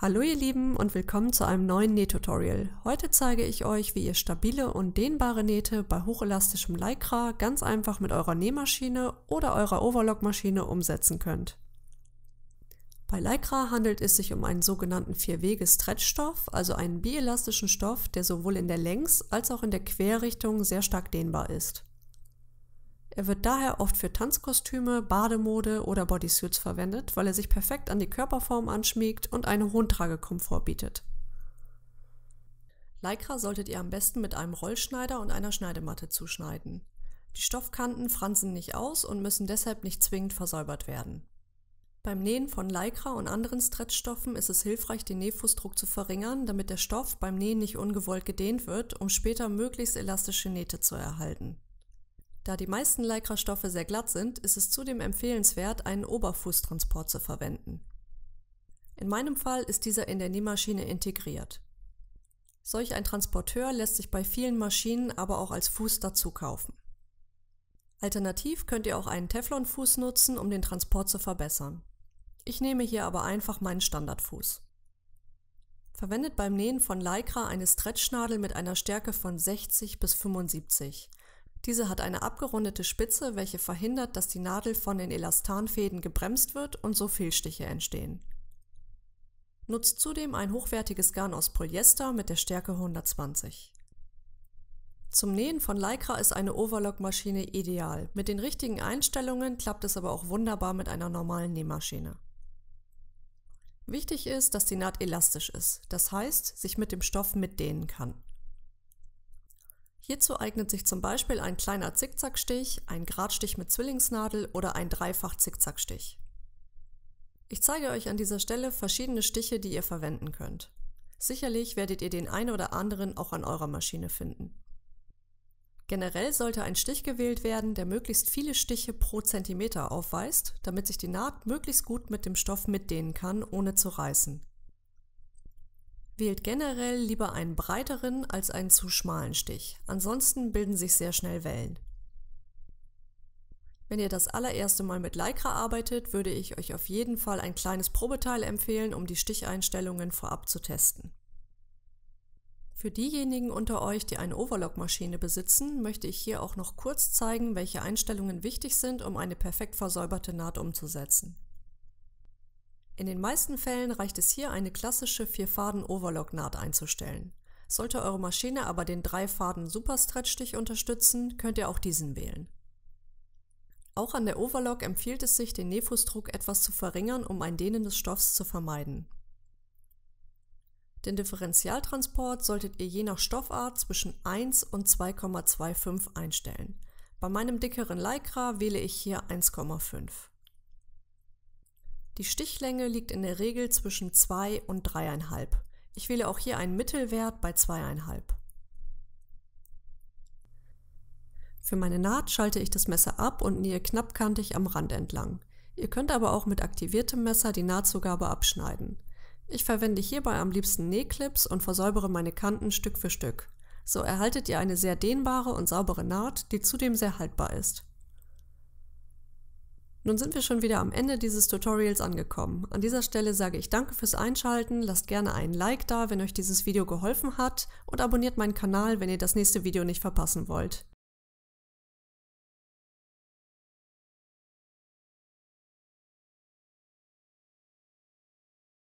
Hallo ihr Lieben und willkommen zu einem neuen Nähtutorial. Heute zeige ich euch, wie ihr stabile und dehnbare Nähte bei hochelastischem Lycra ganz einfach mit eurer Nähmaschine oder eurer Overlockmaschine umsetzen könnt. Bei Lycra handelt es sich um einen sogenannten Vierwege-Stretchstoff, also einen bielastischen Stoff, der sowohl in der Längs- als auch in der Querrichtung sehr stark dehnbar ist. Er wird daher oft für Tanzkostüme, Bademode oder Bodysuits verwendet, weil er sich perfekt an die Körperform anschmiegt und einen hohen Tragekomfort bietet. Lycra solltet ihr am besten mit einem Rollschneider und einer Schneidematte zuschneiden. Die Stoffkanten fransen nicht aus und müssen deshalb nicht zwingend versäubert werden. Beim Nähen von Lycra und anderen Stretchstoffen ist es hilfreich, den Nähfußdruck zu verringern, damit der Stoff beim Nähen nicht ungewollt gedehnt wird, um später möglichst elastische Nähte zu erhalten. Da die meisten Lycra-Stoffe sehr glatt sind, ist es zudem empfehlenswert, einen Oberfußtransport zu verwenden. In meinem Fall ist dieser in der Nähmaschine integriert. Solch ein Transporteur lässt sich bei vielen Maschinen aber auch als Fuß dazu kaufen. Alternativ könnt ihr auch einen Teflonfuß nutzen, um den Transport zu verbessern. Ich nehme hier aber einfach meinen Standardfuß. Verwendet beim Nähen von Lycra eine Stretchnadel mit einer Stärke von 60 bis 75. Diese hat eine abgerundete Spitze, welche verhindert, dass die Nadel von den Elastanfäden gebremst wird und so Fehlstiche entstehen. Nutzt zudem ein hochwertiges Garn aus Polyester mit der Stärke 120. Zum Nähen von Lycra ist eine Overlock-Maschine ideal. Mit den richtigen Einstellungen klappt es aber auch wunderbar mit einer normalen Nähmaschine. Wichtig ist, dass die Naht elastisch ist, das heißt, sich mit dem Stoff mitdehnen kann. Hierzu eignet sich zum Beispiel ein kleiner Zickzackstich, ein Gradstich mit Zwillingsnadel oder ein Dreifach-Zickzackstich. Ich zeige euch an dieser Stelle verschiedene Stiche, die ihr verwenden könnt. Sicherlich werdet ihr den einen oder anderen auch an eurer Maschine finden. Generell sollte ein Stich gewählt werden, der möglichst viele Stiche pro Zentimeter aufweist, damit sich die Naht möglichst gut mit dem Stoff mitdehnen kann, ohne zu reißen. Wählt generell lieber einen breiteren als einen zu schmalen Stich, ansonsten bilden sich sehr schnell Wellen. Wenn ihr das allererste Mal mit Lycra arbeitet, würde ich euch auf jeden Fall ein kleines Probeteil empfehlen, um die Sticheinstellungen vorab zu testen. Für diejenigen unter euch, die eine Overlock-Maschine besitzen, möchte ich hier auch noch kurz zeigen, welche Einstellungen wichtig sind, um eine perfekt versäuberte Naht umzusetzen. In den meisten Fällen reicht es hier, eine klassische faden overlock naht einzustellen. Sollte eure Maschine aber den faden super stretch stich unterstützen, könnt ihr auch diesen wählen. Auch an der Overlock empfiehlt es sich, den Nephusdruck etwas zu verringern, um ein Dehnen des Stoffs zu vermeiden. Den Differentialtransport solltet ihr je nach Stoffart zwischen 1 und 2,25 einstellen. Bei meinem dickeren Lycra wähle ich hier 1,5. Die Stichlänge liegt in der Regel zwischen 2 und 3,5. Ich wähle auch hier einen Mittelwert bei 2,5. Für meine Naht schalte ich das Messer ab und nähe knappkantig am Rand entlang. Ihr könnt aber auch mit aktiviertem Messer die Nahtzugabe abschneiden. Ich verwende hierbei am liebsten Nähclips und versäubere meine Kanten Stück für Stück. So erhaltet ihr eine sehr dehnbare und saubere Naht, die zudem sehr haltbar ist. Nun sind wir schon wieder am Ende dieses Tutorials angekommen. An dieser Stelle sage ich danke fürs Einschalten, lasst gerne einen Like da, wenn euch dieses Video geholfen hat und abonniert meinen Kanal, wenn ihr das nächste Video nicht verpassen wollt.